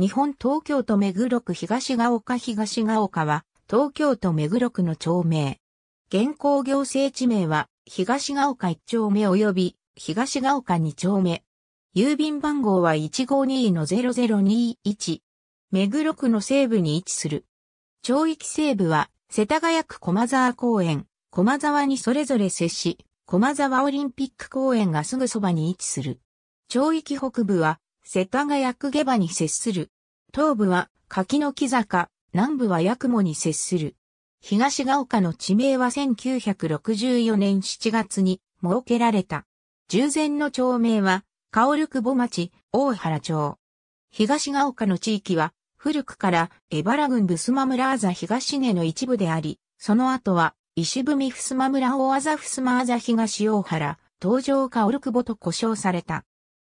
日本東京都目黒区東が丘東が丘は、東京都目黒区の町名。現行行政地名は、東が丘1丁目及び、東が丘2丁目。郵便番号は152-0021。目黒区の西部に位置する。町域西部は、世田谷区駒沢公園、駒沢にそれぞれ接し、駒沢オリンピック公園がすぐそばに位置する。町域北部は、世田谷区下馬に接する。東部は柿の木坂、南部は八雲に接する。東が丘の地名は1964年7月に設けられた。従前の町名は、薫久保町、大原町。東が丘の地域は、古くから江原郡ブスマ村あざ東根の一部であり、その後は、石踏ふすま村大あざふすまあざ東大原、東上薫久保と呼称された。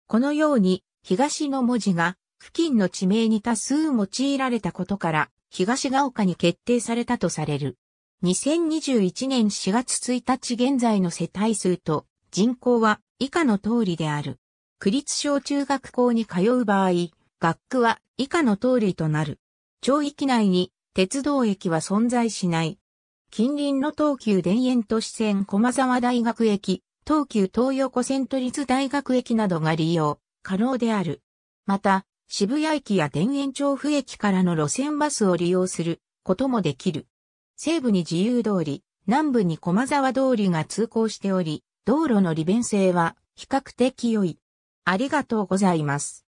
このように、東の文字が付近の地名に多数用いられたことから、東が丘に決定されたとされる。2021年4月1日現在の世帯数と人口は以下の通りである。区立小中学校に通う場合、学区は以下の通りとなる。町域内に鉄道駅は存在しない。近隣の東急田園都市線駒沢大学駅、東急東横線都立大学駅などが利用。可能である。また、渋谷駅や田園調布駅からの路線バスを利用することもできる。西部に自由通り、南部に駒沢通りが通行しており、道路の利便性は比較的良い。ありがとうございます。